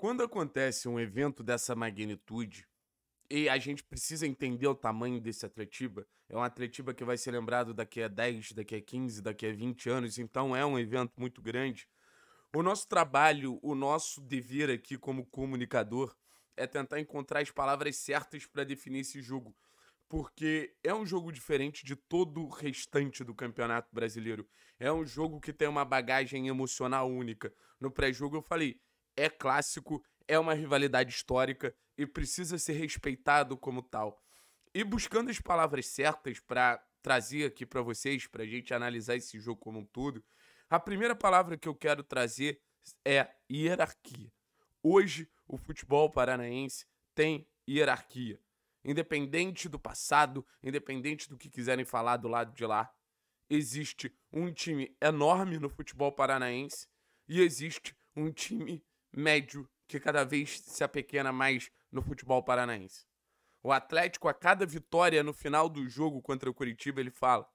Quando acontece um evento dessa magnitude, e a gente precisa entender o tamanho desse Atletiba, é um Atletiba que vai ser lembrado daqui a 10, daqui a 15, daqui a 20 anos, então é um evento muito grande. O nosso trabalho, o nosso dever aqui como comunicador é tentar encontrar as palavras certas para definir esse jogo porque é um jogo diferente de todo o restante do Campeonato Brasileiro. É um jogo que tem uma bagagem emocional única. No pré-jogo eu falei, é clássico, é uma rivalidade histórica e precisa ser respeitado como tal. E buscando as palavras certas para trazer aqui para vocês, para a gente analisar esse jogo como um todo, a primeira palavra que eu quero trazer é hierarquia. Hoje, o futebol paranaense tem hierarquia. Independente do passado, independente do que quiserem falar do lado de lá, existe um time enorme no futebol paranaense e existe um time médio que cada vez se apequena mais no futebol paranaense. O Atlético, a cada vitória no final do jogo contra o Curitiba, ele fala: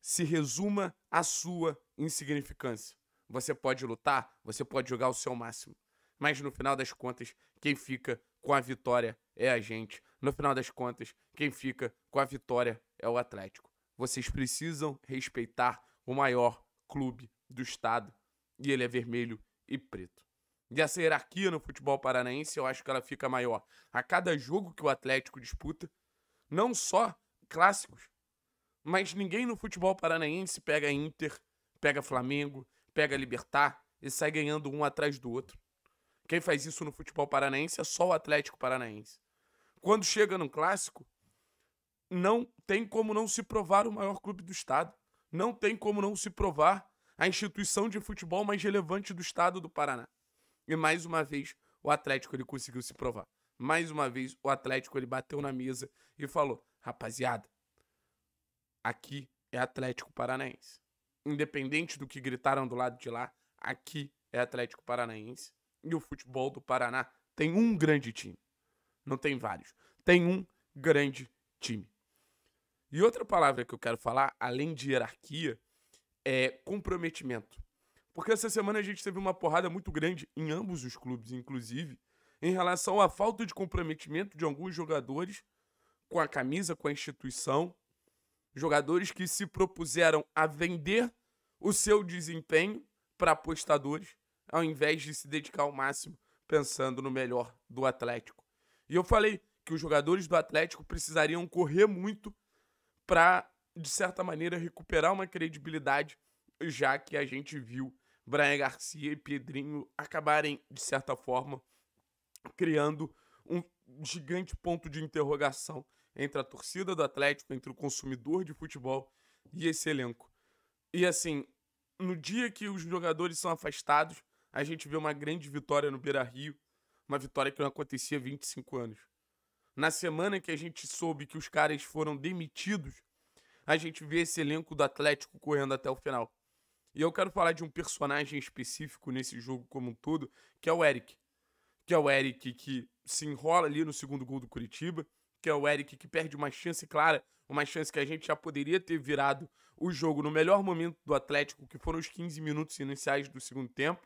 se resuma a sua insignificância. Você pode lutar, você pode jogar o seu máximo, mas no final das contas, quem fica com a vitória é a gente. No final das contas, quem fica com a vitória é o Atlético. Vocês precisam respeitar o maior clube do estado e ele é vermelho e preto dessa hierarquia no futebol paranaense, eu acho que ela fica maior a cada jogo que o Atlético disputa, não só clássicos, mas ninguém no futebol paranaense pega Inter, pega Flamengo, pega Libertar e sai ganhando um atrás do outro. Quem faz isso no futebol paranaense é só o Atlético Paranaense. Quando chega num clássico, não tem como não se provar o maior clube do estado, não tem como não se provar a instituição de futebol mais relevante do estado do Paraná. E mais uma vez o Atlético ele conseguiu se provar. Mais uma vez o Atlético ele bateu na mesa e falou: "Rapaziada, aqui é Atlético Paranaense. Independente do que gritaram do lado de lá, aqui é Atlético Paranaense. E o futebol do Paraná tem um grande time. Não tem vários. Tem um grande time. E outra palavra que eu quero falar, além de hierarquia, é comprometimento. Porque essa semana a gente teve uma porrada muito grande, em ambos os clubes, inclusive, em relação à falta de comprometimento de alguns jogadores com a camisa, com a instituição. Jogadores que se propuseram a vender o seu desempenho para apostadores, ao invés de se dedicar ao máximo pensando no melhor do Atlético. E eu falei que os jogadores do Atlético precisariam correr muito para, de certa maneira, recuperar uma credibilidade, já que a gente viu Brian Garcia e Pedrinho acabarem, de certa forma, criando um gigante ponto de interrogação entre a torcida do Atlético, entre o consumidor de futebol e esse elenco. E assim, no dia que os jogadores são afastados, a gente vê uma grande vitória no Beira Rio, uma vitória que não acontecia há 25 anos. Na semana que a gente soube que os caras foram demitidos, a gente vê esse elenco do Atlético correndo até o final. E eu quero falar de um personagem específico nesse jogo como um todo, que é o Eric. Que é o Eric que se enrola ali no segundo gol do Curitiba, que é o Eric que perde uma chance clara, uma chance que a gente já poderia ter virado o jogo no melhor momento do Atlético, que foram os 15 minutos iniciais do segundo tempo.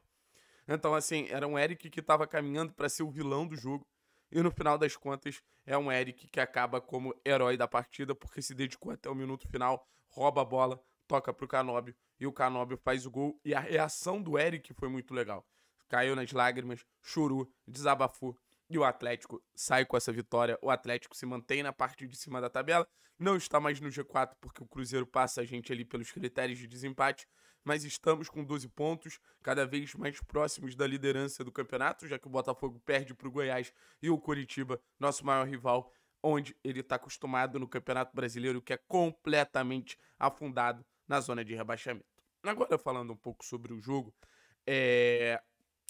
Então, assim, era um Eric que estava caminhando para ser o vilão do jogo. E no final das contas, é um Eric que acaba como herói da partida, porque se dedicou até o minuto final, rouba a bola, toca pro Canóbio e o Canóbio faz o gol. E a reação do Eric foi muito legal. Caiu nas lágrimas, chorou, desabafou. E o Atlético sai com essa vitória. O Atlético se mantém na parte de cima da tabela. Não está mais no G4 porque o Cruzeiro passa a gente ali pelos critérios de desempate. Mas estamos com 12 pontos, cada vez mais próximos da liderança do campeonato, já que o Botafogo perde para o Goiás e o Curitiba, nosso maior rival, onde ele está acostumado no Campeonato Brasileiro, que é completamente afundado na zona de rebaixamento. Agora, falando um pouco sobre o jogo, é...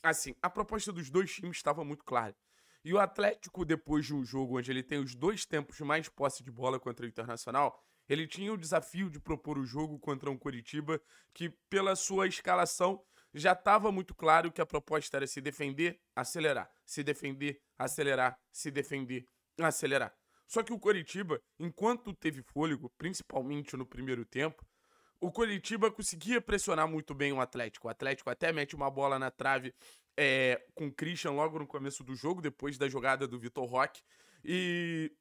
assim, a proposta dos dois times estava muito clara. E o Atlético, depois de um jogo onde ele tem os dois tempos mais posse de bola contra o Internacional, ele tinha o desafio de propor o jogo contra um Curitiba que, pela sua escalação, já estava muito claro que a proposta era se defender, acelerar, se defender, acelerar, se defender, acelerar. Só que o Coritiba, enquanto teve fôlego, principalmente no primeiro tempo, o Coritiba conseguia pressionar muito bem o Atlético. O Atlético até mete uma bola na trave é, com o Christian logo no começo do jogo, depois da jogada do Vitor Roque. E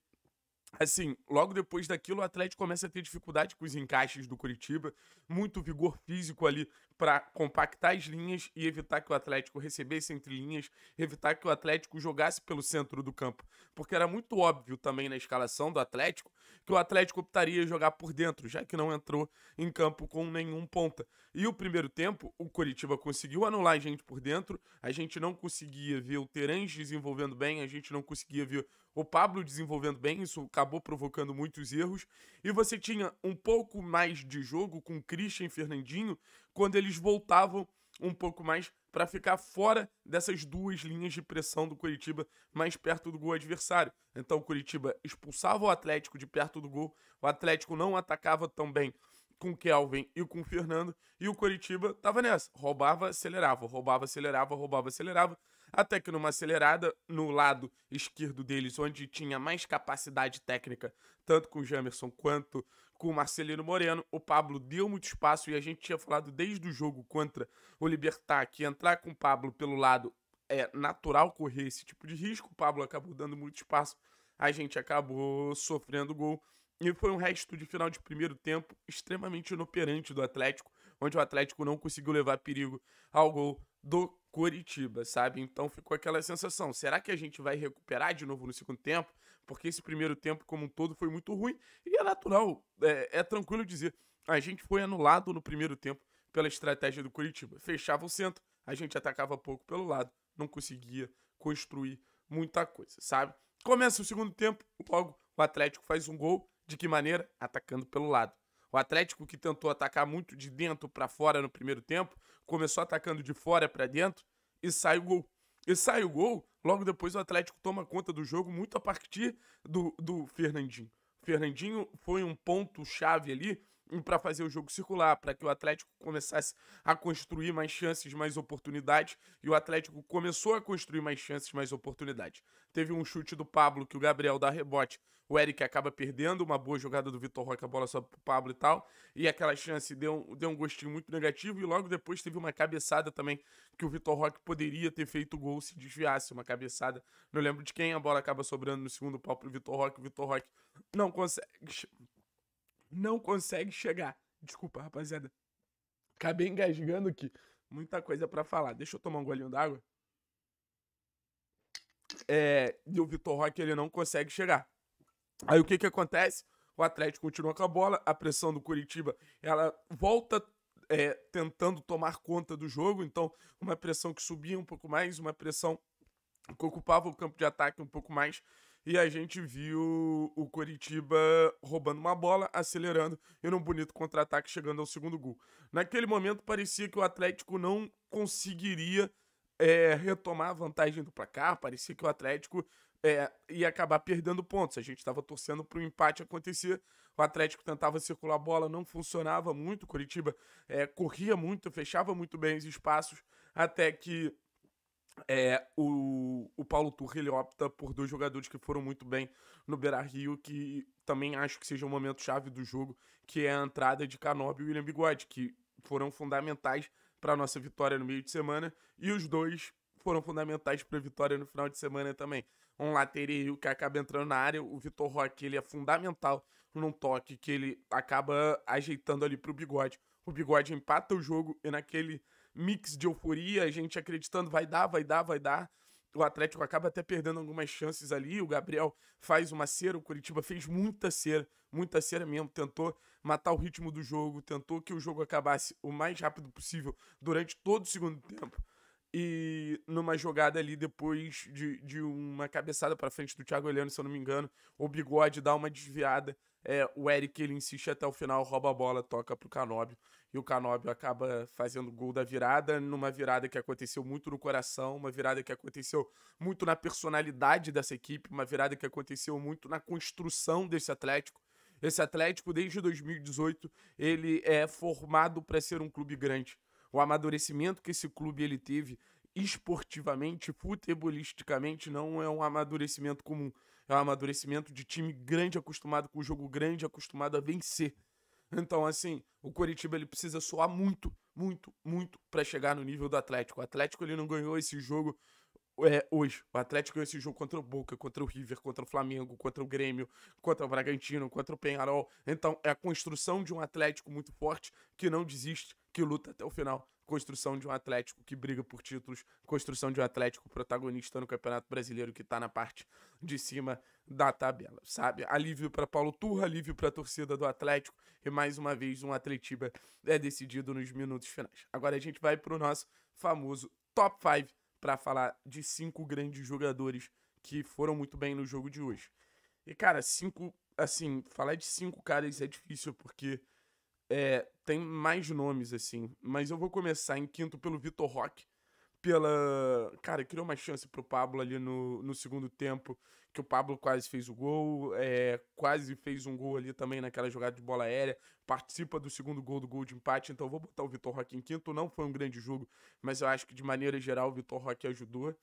Assim, logo depois daquilo, o Atlético começa a ter dificuldade com os encaixes do Curitiba, muito vigor físico ali para compactar as linhas e evitar que o Atlético recebesse entre linhas, evitar que o Atlético jogasse pelo centro do campo. Porque era muito óbvio também na escalação do Atlético que o Atlético optaria jogar por dentro, já que não entrou em campo com nenhum ponta. E o primeiro tempo, o Curitiba conseguiu anular a gente por dentro, a gente não conseguia ver o Terãs desenvolvendo bem, a gente não conseguia ver o Pablo desenvolvendo bem, isso acabou provocando muitos erros. E você tinha um pouco mais de jogo com Christian e Fernandinho quando eles voltavam um pouco mais para ficar fora dessas duas linhas de pressão do Curitiba mais perto do gol adversário. Então o Curitiba expulsava o Atlético de perto do gol, o Atlético não atacava tão bem com Kelvin e com Fernando, e o Curitiba tava nessa, roubava, acelerava, roubava, acelerava, roubava, acelerava, até que numa acelerada no lado esquerdo deles, onde tinha mais capacidade técnica, tanto com o Jamerson quanto com o Marcelino Moreno, o Pablo deu muito espaço e a gente tinha falado desde o jogo contra o Libertar que entrar com o Pablo pelo lado é natural correr esse tipo de risco. O Pablo acabou dando muito espaço, a gente acabou sofrendo gol. E foi um resto de final de primeiro tempo extremamente inoperante do Atlético, onde o Atlético não conseguiu levar perigo ao gol do Curitiba, sabe? Então ficou aquela sensação: será que a gente vai recuperar de novo no segundo tempo? Porque esse primeiro tempo, como um todo, foi muito ruim. E é natural, é, é tranquilo dizer. A gente foi anulado no primeiro tempo pela estratégia do Curitiba. Fechava o centro, a gente atacava pouco pelo lado, não conseguia construir muita coisa, sabe? Começa o segundo tempo, logo o Atlético faz um gol. De que maneira? Atacando pelo lado. O Atlético que tentou atacar muito de dentro para fora no primeiro tempo, começou atacando de fora para dentro e sai o gol. E sai o gol, logo depois o Atlético toma conta do jogo muito a partir do, do Fernandinho. O Fernandinho foi um ponto-chave ali para fazer o jogo circular, para que o Atlético começasse a construir mais chances, mais oportunidades, e o Atlético começou a construir mais chances, mais oportunidades. Teve um chute do Pablo que o Gabriel dá rebote, o Eric acaba perdendo, uma boa jogada do Vitor Roque, a bola sobe pro Pablo e tal, e aquela chance deu, deu um gostinho muito negativo, e logo depois teve uma cabeçada também, que o Vitor Roque poderia ter feito gol se desviasse, uma cabeçada, não lembro de quem, a bola acaba sobrando no segundo pau pro Vitor Roque, o Vitor Roque não consegue não consegue chegar. Desculpa, rapaziada. Acabei engasgando aqui. Muita coisa para falar. Deixa eu tomar um golinho d'água. É, e o Vitor Roque ele não consegue chegar. Aí o que que acontece? O Atlético continua com a bola, a pressão do Curitiba, ela volta é, tentando tomar conta do jogo, então uma pressão que subia um pouco mais, uma pressão que ocupava o campo de ataque um pouco mais, e a gente viu o Coritiba roubando uma bola, acelerando e num bonito contra-ataque chegando ao segundo gol. Naquele momento parecia que o Atlético não conseguiria é, retomar a vantagem do placar, parecia que o Atlético é, ia acabar perdendo pontos. A gente estava torcendo para o empate acontecer. O Atlético tentava circular a bola, não funcionava muito. O Coritiba é, corria muito, fechava muito bem os espaços, até que é, o, o Paulo Turra ele opta por dois jogadores que foram muito bem no Beira Rio, que também acho que seja o um momento chave do jogo, que é a entrada de Canobi e William Bigode, que foram fundamentais para nossa vitória no meio de semana, e os dois foram fundamentais para a vitória no final de semana também. Um lateral que acaba entrando na área, o Vitor Roque, ele é fundamental num toque que ele acaba ajeitando ali para o Bigode. O Bigode empata o jogo e naquele mix de euforia, a gente acreditando, vai dar, vai dar, vai dar. O Atlético acaba até perdendo algumas chances ali. O Gabriel faz uma cera, o Curitiba fez muita cera, muita cera mesmo. Tentou matar o ritmo do jogo, tentou que o jogo acabasse o mais rápido possível durante todo o segundo tempo. E numa jogada ali, depois de, de uma cabeçada para frente do Thiago Heleno, se eu não me engano, o Bigode dá uma desviada é, o Eric ele insiste até o final, rouba a bola, toca pro Canóbio. E o Canóbio acaba fazendo gol da virada, numa virada que aconteceu muito no coração, uma virada que aconteceu muito na personalidade dessa equipe, uma virada que aconteceu muito na construção desse Atlético. Esse Atlético, desde 2018, ele é formado para ser um clube grande. O amadurecimento que esse clube ele teve esportivamente, futebolisticamente, não é um amadurecimento comum. É um amadurecimento de time grande acostumado com o jogo grande, acostumado a vencer. Então, assim, o Coritiba ele precisa soar muito, muito, muito para chegar no nível do Atlético. O Atlético ele não ganhou esse jogo é, hoje, o Atlético ganhou esse jogo contra o Boca, contra o River, contra o Flamengo, contra o Grêmio, contra o Bragantino, contra o Penharol. Então, é a construção de um Atlético muito forte que não desiste, que luta até o final. Construção de um Atlético que briga por títulos, construção de um Atlético protagonista no Campeonato Brasileiro que tá na parte de cima da tabela, sabe? Alívio para Paulo Turra, alívio para a torcida do Atlético e mais uma vez um Atletiba é decidido nos minutos finais. Agora a gente vai pro nosso famoso top 5 para falar de cinco grandes jogadores que foram muito bem no jogo de hoje. E, cara, cinco. Assim, falar de cinco caras é difícil porque é, tem mais nomes, assim. Mas eu vou começar em quinto pelo Vitor Roque, pela. Cara, criou uma chance pro Pablo ali no, no segundo tempo, que o Pablo quase fez o gol, é, quase fez um gol ali também naquela jogada de bola aérea, participa do segundo gol do gol de empate, então vou botar o Vitor Roque em quinto. Não foi um grande jogo, mas eu acho que de maneira geral o Vitor Roque ajudou.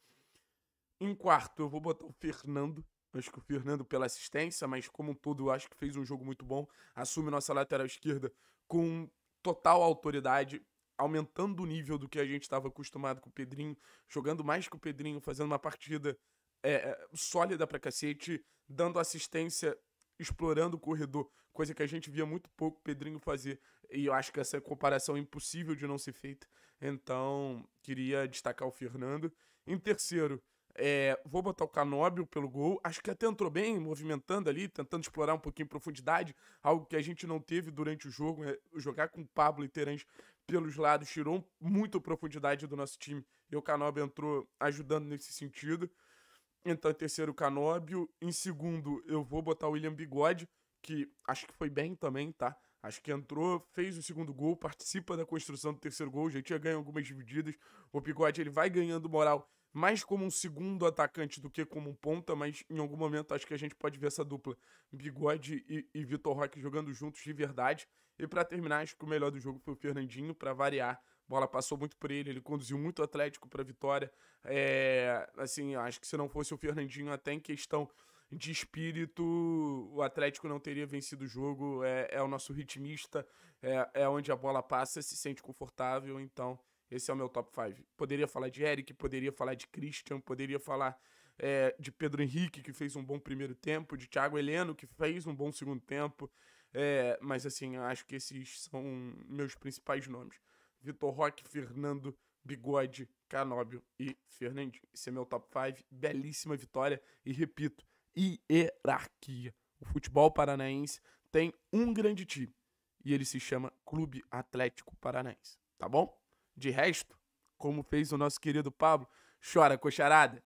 Em quarto, eu vou botar o Fernando. Acho que o Fernando pela assistência, mas como um todo, eu acho que fez um jogo muito bom. Assume nossa lateral esquerda com total autoridade aumentando o nível do que a gente estava acostumado com o Pedrinho, jogando mais que o Pedrinho, fazendo uma partida é, é, sólida pra cacete, dando assistência, explorando o corredor, coisa que a gente via muito pouco o Pedrinho fazer. E eu acho que essa comparação é impossível de não ser feita. Então, queria destacar o Fernando. Em terceiro, é, vou botar o Canóbio pelo gol. Acho que até entrou bem, movimentando ali, tentando explorar um pouquinho profundidade, algo que a gente não teve durante o jogo. Né? Jogar com o Pablo e Terãs pelos lados, tirou muito profundidade do nosso time e o Canóbio entrou ajudando nesse sentido. Então, em terceiro, o Canóbio. Em segundo, eu vou botar o William Bigode, que acho que foi bem também, tá? Acho que entrou, fez o segundo gol, participa da construção do terceiro gol, já tinha ganho algumas divididas. O Bigode ele vai ganhando moral mais como um segundo atacante do que como um ponta, mas em algum momento acho que a gente pode ver essa dupla Bigode e, e Vitor Roque jogando juntos de verdade. E para terminar, acho que o melhor do jogo foi o Fernandinho, para variar. A bola passou muito por ele, ele conduziu muito o Atlético para vitória. É, assim, acho que se não fosse o Fernandinho, até em questão de espírito, o Atlético não teria vencido o jogo. É, é o nosso ritmista, é, é onde a bola passa, se sente confortável. Então, esse é o meu top 5. Poderia falar de Eric, poderia falar de Christian, poderia falar é, de Pedro Henrique, que fez um bom primeiro tempo, de Thiago Heleno, que fez um bom segundo tempo. É, mas assim, acho que esses são meus principais nomes. Vitor Roque, Fernando, Bigode, Canóbio e Fernandinho. Esse é meu top 5. Belíssima vitória e, repito, hierarquia. O futebol paranaense tem um grande time e ele se chama Clube Atlético Paranaense, tá bom? De resto, como fez o nosso querido Pablo, chora, coxarada!